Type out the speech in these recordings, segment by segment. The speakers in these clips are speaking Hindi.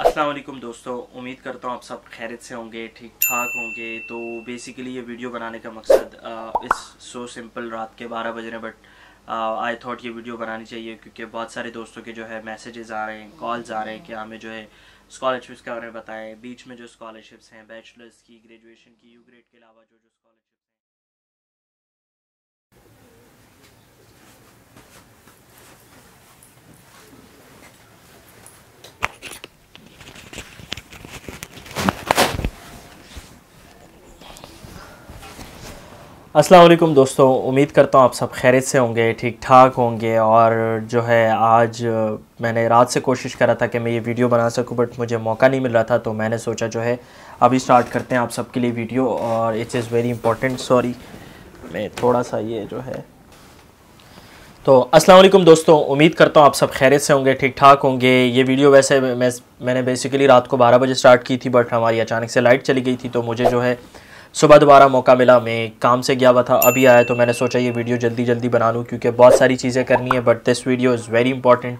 अस्सलाम दोस्तों उम्मीद करता हूँ आप सब खैरत से होंगे ठीक ठाक होंगे तो बेसिकली ये वीडियो बनाने का मकसद इस सो सिंपल रात के बारह बज रहे हैं बट आई थॉट ये वीडियो बनानी चाहिए क्योंकि बहुत सारे दोस्तों के जो है मैसेजेस आ रहे हैं कॉल्स आ रहे हैं कि हमें जो है स्कॉलरशिप्स के बारे में बताएं बीच में जो स्कॉलरशिप्स हैं बैचलर्स की ग्रेजुएशन की यू ग्रेड के अलावा जो जो स्कॉलरशिप असलम दोस्तों उम्मीद करता हूँ आप सब खैरियत से होंगे ठीक ठाक होंगे और जो है आज मैंने रात से कोशिश करा था कि मैं ये वीडियो बना सकूँ बट मुझे मौका नहीं मिल रहा था तो मैंने सोचा जो है अभी स्टार्ट करते हैं आप सबके लिए वीडियो और it's is very important sorry मैं थोड़ा सा ये जो है तो असलम दोस्तों उम्मीद करता हूँ आप सब खैरियत से होंगे ठीक ठाक होंगे ये वीडियो वैसे मैं मैंने बेसिकली रात को बारह बजे स्टार्ट की थी बट हमारी अचानक से लाइट चली गई थी तो मुझे जो है सुबह दोबारा मौका मिला मैं काम से गया हुआ था अभी आया तो मैंने सोचा ये वीडियो जल्दी जल्दी बना लूँ क्योंकि बहुत सारी चीज़ें करनी है but this video is very important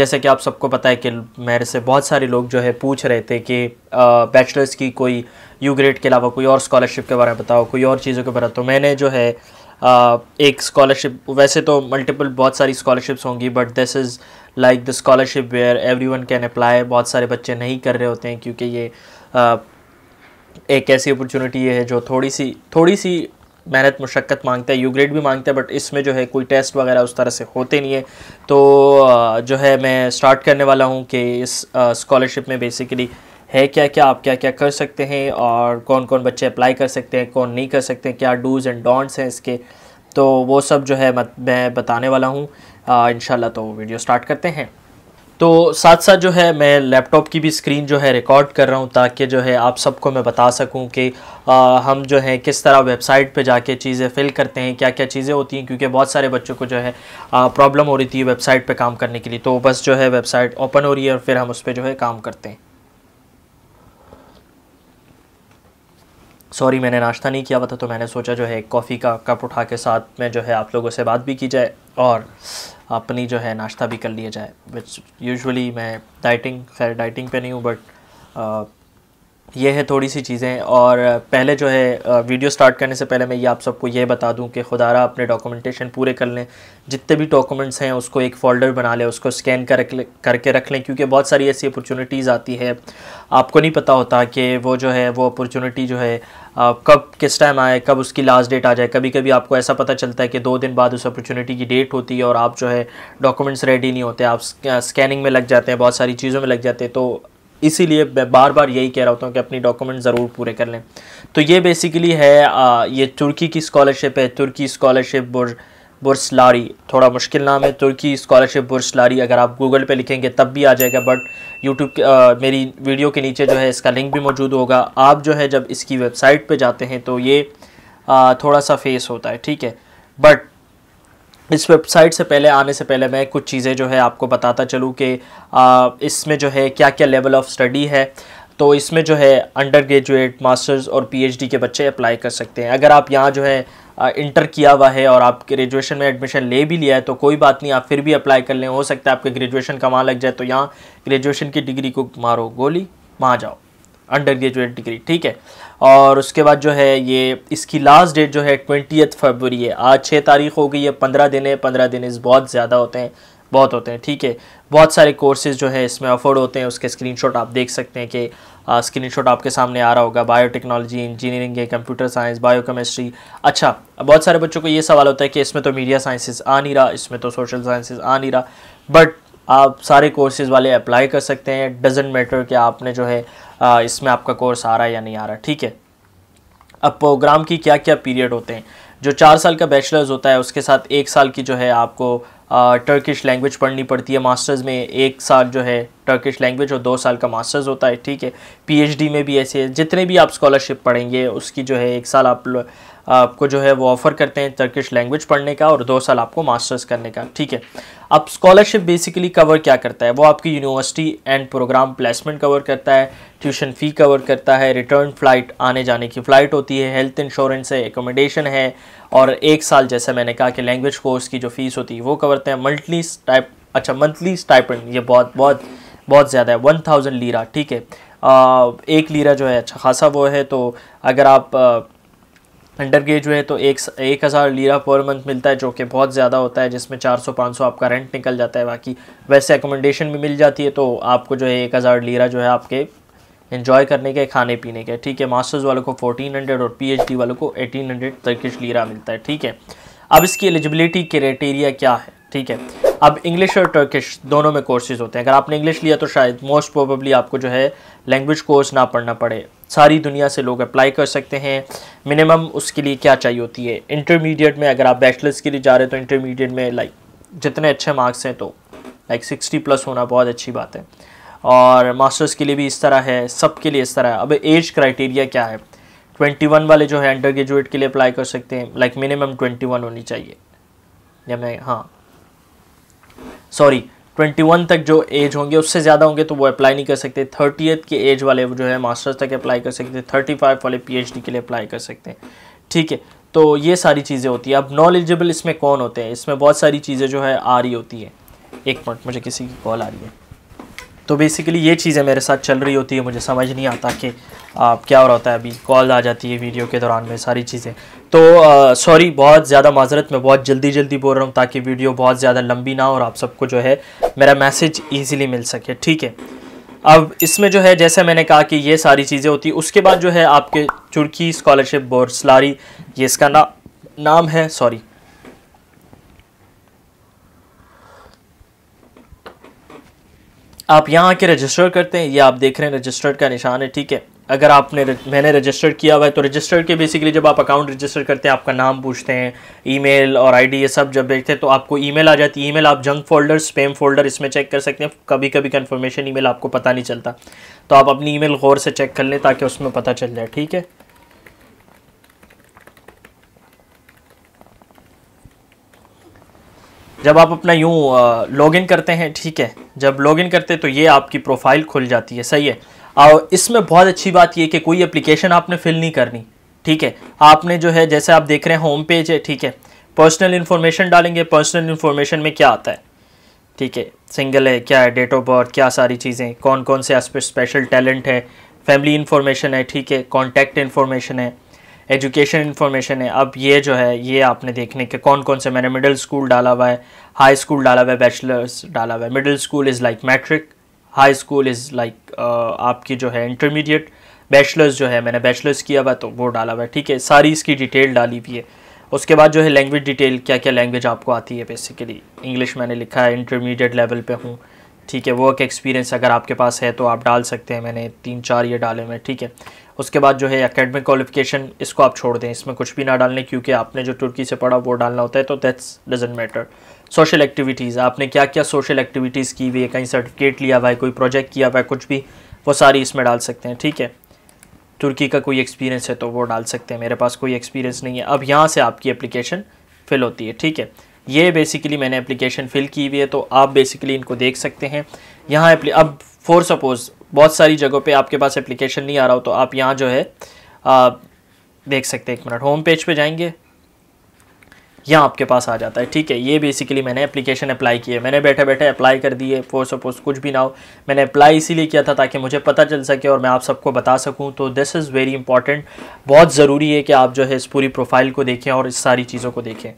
जैसे कि आप सबको पता है कि मेरे से बहुत सारे लोग जो है पूछ रहे थे कि बैचलर्स की कोई यू ग्रेड के अलावा कोई और स्कॉलरशिप के बारे में बताओ कोई और चीज़ों के बारे में तो मैंने जो है एक स्कॉलरशिप वैसे तो मल्टीपल बहुत सारी स्कॉलरशिप्स होंगी but this is like the scholarship where every one can apply बहुत सारे बच्चे नहीं कर रहे होते हैं क्योंकि ये एक ऐसी अपॉर्चुनिटी ये है जो थोड़ी सी थोड़ी सी मेहनत मुशक्क़त मांगता है यू ग्रेड भी मांगता है बट इसमें जो है कोई टेस्ट वगैरह उस तरह से होते नहीं है तो जो है मैं स्टार्ट करने वाला हूँ कि इस स्कॉलरशिप में बेसिकली है क्या क्या आप क्या क्या कर सकते हैं और कौन कौन बच्चे अप्लाई कर सकते हैं कौन नहीं कर सकते क्या डूज़ एंड डोंट्स हैं इसके तो वो सब जो है मैं बताने वाला हूँ इन तो वीडियो स्टार्ट करते हैं तो साथ साथ जो है मैं लैपटॉप की भी स्क्रीन जो है रिकॉर्ड कर रहा हूँ ताकि जो है आप सबको मैं बता सकूँ कि आ, हम जो है किस तरह वेबसाइट पे जाके चीज़ें फिल करते हैं क्या क्या चीज़ें होती हैं क्योंकि बहुत सारे बच्चों को जो है प्रॉब्लम हो रही थी वेबसाइट पे काम करने के लिए तो बस जो है वेबसाइट ओपन हो रही है और फिर हम उस पर जो है काम करते हैं सॉरी मैंने नाश्ता नहीं किया हुआ था तो मैंने सोचा जो है कॉफ़ी का कप उठा के साथ में जो है आप लोगों से बात भी की जाए और अपनी जो है नाश्ता भी कर लिया जाए विच यूजली मैं डाइटिंग खैर डाइटिंग पे नहीं हूँ बट ये है थोड़ी सी चीज़ें और पहले जो है वीडियो स्टार्ट करने से पहले मैं ये आप सबको ये बता दूं कि रहा अपने डॉक्यूमेंटेशन पूरे कर लें जितने भी डॉक्यूमेंट्स हैं उसको एक फ़ोल्डर बना लें उसको स्कैन कर करके रख लें क्योंकि बहुत सारी ऐसी अपॉर्चुनिटीज़ आती है आपको नहीं पता होता कि वो जो है वो अपॉर्चुनिटी जो है कब किस टाइम आए कब उसकी लास्ट डेट आ जाए कभी कभी आपको ऐसा पता चलता है कि दो दिन बाद उस अपॉर्चुनिटी की डेट होती है और आप जो है डॉक्यूमेंट्स रेडी नहीं होते आप स्कैनिंग में लग जाते हैं बहुत सारी चीज़ों में लग जाते हैं तो इसीलिए मैं बार बार यही कह रहा होता हूँ कि अपनी डॉक्यूमेंट ज़रूर पूरे कर लें तो ये बेसिकली है आ, ये तुर्की की स्कॉलरशिप है तुर्की स्कॉलरशिप बुर बुरसलारी थोड़ा मुश्किल नाम है तुर्की स्कॉलरशिप बुरसलारी अगर आप गूगल पे लिखेंगे तब भी आ जाएगा बट यूट्यूब मेरी वीडियो के नीचे जो है इसका लिंक भी मौजूद होगा आप जो है जब इसकी वेबसाइट पर जाते हैं तो ये आ, थोड़ा सा फेस होता है ठीक है बट इस वेबसाइट से पहले आने से पहले मैं कुछ चीज़ें जो है आपको बताता चलूँ कि इसमें जो है क्या क्या लेवल ऑफ स्टडी है तो इसमें जो है अंडर ग्रेजुएट मास्टर्स और पीएचडी के बच्चे अप्लाई कर सकते हैं अगर आप यहाँ जो है इंटर किया हुआ है और आप ग्रेजुएशन में एडमिशन ले भी लिया है तो कोई बात नहीं आप फिर भी अप्लाई कर लें हो सकता है आपके ग्रेजुएशन का वहाँ लग जाए तो यहाँ ग्रेजुएशन की डिग्री को मारो गोली वहाँ जाओ अंडर ग्रेजुएट डिग्री ठीक है और उसके बाद जो है ये इसकी लास्ट डेट जो है ट्वेंटी फरवरी है आज छः तारीख हो गई है पंद्रह दिन है पंद्रह दिन इस बहुत ज़्यादा होते हैं बहुत होते हैं ठीक है बहुत सारे कोर्सेज जो है इसमें अफोर्ड होते हैं उसके स्क्रीनशॉट आप देख सकते हैं कि स्क्रीनशॉट आपके सामने आ रहा होगा बायोटेक्नोलॉजी इंजीनियरिंग है कंप्यूटर साइंस बायोकेमिस्ट्री अच्छा बहुत सारे बच्चों को ये सवाल होता है कि इसमें तो मीडिया साइंसेज आ नहीं रहा इसमें तो सोशल साइंसेज आ नहीं रहा बट आप सारे कोर्सेज़ वाले अप्लाई कर सकते हैं डजेंट मैटर कि आपने जो है इसमें आपका कोर्स आ रहा है या नहीं आ रहा ठीक है अब प्रोग्राम की क्या क्या पीरियड होते हैं जो चार साल का बैचलर्स होता है उसके साथ एक साल की जो है आपको टर्किश लैंग्वेज पढ़नी पड़ती है मास्टर्स में एक साल जो है टर्किश लैंग्वेज और दो साल का मास्टर्स होता है ठीक है पीएचडी में भी ऐसे जितने भी आप स्कॉलरशिप पढ़ेंगे उसकी जो है एक साल आप आपको जो है वो ऑफ़र करते हैं टर्किश लैंग्वेज पढ़ने का और दो साल आपको मास्टर्स करने का ठीक है अब स्कॉलरशिप बेसिकली कवर क्या करता है वो आपकी university and programme placement cover करता है ट्यूशन फ़ी कवर करता है रिटर्न फ़्लाइट आने जाने की फ़्लाइट होती है हेल्थ इंश्योरेंस है एकोमोडेशन है और एक साल जैसे मैंने कहा कि लैंग्वेज कोर्स की जो फ़ीस होती है वो करते हैं मंथली टाइप अच्छा मंथली स्टाइपेंड ये बहुत बहुत बहुत ज़्यादा है वन थाउजेंड लीरा ठीक है आ, एक लीरा जो है अच्छा खासा वो है तो अगर आप अंडर ग्रेज हुए तो एक एक हज़ार लीरा पर मंथ मिलता है जो कि बहुत ज़्यादा होता है जिसमें चार सौ पाँच सौ आपका रेंट निकल जाता है बाकी वैसे एकोमोडेशन भी मिल जाती है तो आपको जो है एक हज़ार लीरा जो है आपके इन्जॉय करने के खाने पीने के ठीक है मास्टर्स वालों को 1400 और पीएचडी वालों को 1800 हंड्रेड तर्किश लीरा मिलता है ठीक है अब इसकी एलिजिबिलिटी क्राइटेरिया क्या है ठीक है अब इंग्लिश और टर्किश दोनों में कोर्सेज होते हैं अगर आपने इंग्लिश लिया तो शायद मोस्ट प्रोबेबली आपको जो है लैंग्वेज कोर्स ना पढ़ना पड़े सारी दुनिया से लोग अप्लाई कर सकते हैं मिनिमम उसके लिए क्या चाहिए होती है इंटरमीडिएट में अगर आप बैचलर्स के लिए जा रहे हैं तो इंटरमीडिएट में लाइक जितने अच्छे मार्क्स हैं तो लाइक सिक्सटी प्लस होना बहुत अच्छी बात है और मास्टर्स के लिए भी इस तरह है सब के लिए इस तरह है अब एज क्राइटेरिया क्या है 21 वाले जो है अंडर ग्रेजुएट के लिए अप्लाई कर सकते हैं लाइक मिनिमम 21 होनी चाहिए या मैं हाँ सॉरी 21 तक जो एज होंगे उससे ज़्यादा होंगे तो वो अप्लाई नहीं कर सकते थर्टी के एज वाले जो है मास्टर्स तक अप्लाई कर सकते हैं थर्टी फाइव वाले डी के लिए अप्लाई कर सकते हैं ठीक है तो ये सारी चीज़ें होती है अब नॉन एलिजिबल इसमें कौन होते हैं इसमें बहुत सारी चीज़ें जो है आ रही होती है एक मिनट मुझे किसी की कॉल आ रही है तो बेसिकली ये चीज़ें मेरे साथ चल रही होती है मुझे समझ नहीं आता कि आ, क्या हो रहा होता है अभी कॉल आ जाती है वीडियो के दौरान में सारी चीज़ें तो सॉरी बहुत ज़्यादा माजरत मैं बहुत जल्दी जल्दी बोल रहा हूँ ताकि वीडियो बहुत ज़्यादा लंबी ना हो और आप सबको जो है मेरा मैसेज ईजिली मिल सके ठीक है अब इसमें जो है जैसे मैंने कहा कि ये सारी चीज़ें होती उसके बाद जो है आपके चुड़की स्कॉलरशिप बोर्सलारी ये इसका ना नाम है सॉरी आप यहाँ आके रजिस्टर करते हैं ये आप देख रहे हैं रजिस्टर्ड का निशान है ठीक है अगर आपने मैंने रजिस्टर किया हुआ है तो रजिस्टर के बेसिकली जब आप अकाउंट रजिस्टर करते हैं आपका नाम पूछते हैं ईमेल और आईडी ये सब जब देखते हैं तो आपको ईमेल आ जाती है ईमेल आप जंक फोल्डर स्पेम फोल्डर इसमें चेक कर सकते हैं कभी कभी कन्फर्मेशन ईमेल आपको पता नहीं चलता तो आप अपनी ईमेल गौर से चेक कर लें ताकि उसमें पता चल जाए ठीक है जब आप अपना यूँ लॉगिन करते हैं ठीक है जब लॉगिन करते हैं तो ये आपकी प्रोफाइल खुल जाती है सही है और इसमें बहुत अच्छी बात ये कि कोई एप्लीकेशन आपने फिल नहीं करनी ठीक है आपने जो है जैसे आप देख रहे हैं होम पेज है ठीक है पर्सनल इन्फॉर्मेशन डालेंगे पर्सनल इन्फॉर्मेशन में क्या आता है ठीक है सिंगल है क्या है डेट ऑफ बर्थ क्या सारी चीज़ें कौन कौन से स्पेशल टैलेंट है फैमिली इन्फॉर्मेशन है ठीक है कॉन्टैक्ट इन्फॉर्मेशन है एजुकेशन इन्फॉर्मेशन है अब ये जो है ये आपने देखने के कौन कौन से मैंने मिडिल स्कूल डाला हुआ है हाई स्कूल डाला हुआ है बैचलर्स डाला हुआ है middle school is like matric high school is like आपकी जो है इंटरमीडिएट बैचलर्स जो है मैंने बैचलर्स किया हुआ तो वो डाला हुआ है ठीक है सारी इसकी डिटेल डाली हुई है उसके बाद जो है लैंग्वेज डिटेल क्या क्या लैंग्वेज आपको आती है बेसिकली इंग्लिश मैंने लिखा है इंटरमीडिएट लेवल पे हूँ ठीक है वर्क एक्सपीरियंस अगर आपके पास है तो आप डाल सकते हैं मैंने तीन चार ये डाले हुए ठीक है उसके बाद जो है एकेडमिक क्वालिफिकेशन इसको आप छोड़ दें इसमें कुछ भी ना डालने क्योंकि आपने जो तुर्की से पढ़ा वो डालना होता है तो that's doesn't matter social activities आपने क्या क्या सोशल एक्टिविटीज़ की हुई है कहीं सर्टिफिकेट लिया हुआ है कोई प्रोजेक्ट किया हुआ है कुछ भी वो सारी इसमें डाल सकते हैं ठीक है तुर्की का कोई एक्सपीरियंस है तो वो डाल सकते हैं मेरे पास कोई एक्सपीरियंस नहीं है अब यहाँ से आपकी एप्लीकेशन फिल होती है ठीक है ये बेसिकली मैंने एप्लीकेशन फिल की हुई है तो आप बेसिकली इनको देख सकते हैं यहाँ अब फॉर सपोज़ बहुत सारी जगहों पे आपके पास एप्लीकेशन नहीं आ रहा हो तो आप यहाँ जो है आ, देख सकते हैं एक मिनट होम पेज पे जाएंगे यहाँ आपके पास आ जाता है ठीक है ये बेसिकली मैंने एप्लीकेशन अप्लाई की है मैंने बैठे बैठे अप्लाई कर दिए फॉर सपोज कुछ भी ना हो मैंने अप्लाई इसीलिए किया था ताकि मुझे पता चल सके और मैं आप सबको बता सकूँ तो दिस इज़ वेरी इंपॉर्टेंट बहुत ज़रूरी है कि आप जो है इस पूरी प्रोफाइल को देखें और इस सारी चीज़ों को देखें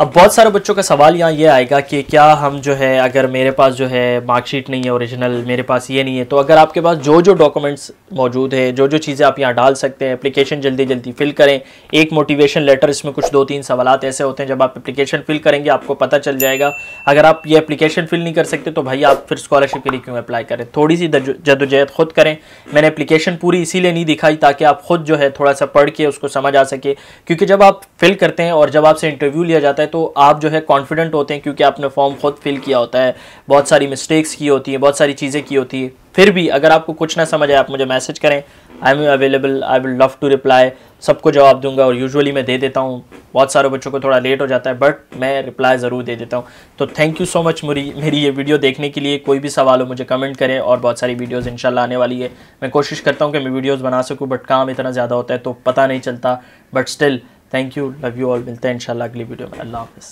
अब बहुत सारे बच्चों का सवाल यहाँ ये आएगा कि क्या हम जो है अगर मेरे पास जो है मार्कशीट नहीं है ओरिजिनल मेरे पास ये नहीं है तो अगर आपके पास जो जो डॉक्यूमेंट्स मौजूद है जो जो चीज़ें आप यहाँ डाल सकते हैं एप्लीकेशन जल्दी जल्दी फिल करें एक मोटिवेशन लेटर इसमें कुछ दो तीन सवाल ऐसे होते हैं जब आप अप्लीकेशन फिल करेंगे आपको पता चल जाएगा अगर आप ये अप्लीकेशन फिल नहीं कर सकते तो भाई आप फिर स्कॉलरशिप के लिए क्यों अप्लाई करें थोड़ी सी जदोजहद खुद करें मैंने अप्लीकेशन पूरी इसीलिए नहीं दिखाई ताकि आप खुद जो है थोड़ा सा पढ़ के उसको समझ आ सके क्योंकि जब आप फिल करते हैं और जब आपसे इंटरव्यू लिया जाता है जाता है तो आप जो है कॉन्फिडेंट होते हैं क्योंकि आपने फॉर्म खुद फिल किया होता है बहुत सारी मिस्टेक्स की होती हैं बहुत सारी चीज़ें की होती है फिर भी अगर आपको कुछ ना समझ आए आप मुझे मैसेज करें I am available I will love to reply सबको जवाब दूंगा और यूजुअली मैं दे देता हूँ बहुत सारे बच्चों को थोड़ा लेट हो जाता है बट मैं रिप्लाई ज़रूर दे देता हूँ तो थैंक यू सो मच मुरी मेरी ये वीडियो देखने के लिए कोई भी सवाल हो मुझे कमेंट करें और बहुत सारी वीडियोज़ इंशाल्लाह आने वाली है मैं कोशिश करता हूँ कि मैं वीडियोज़ बना सकूँ बट काम इतना ज़्यादा होता है तो पता नहीं चलता but still thank you love you all will then inshallah agli video allah hafiz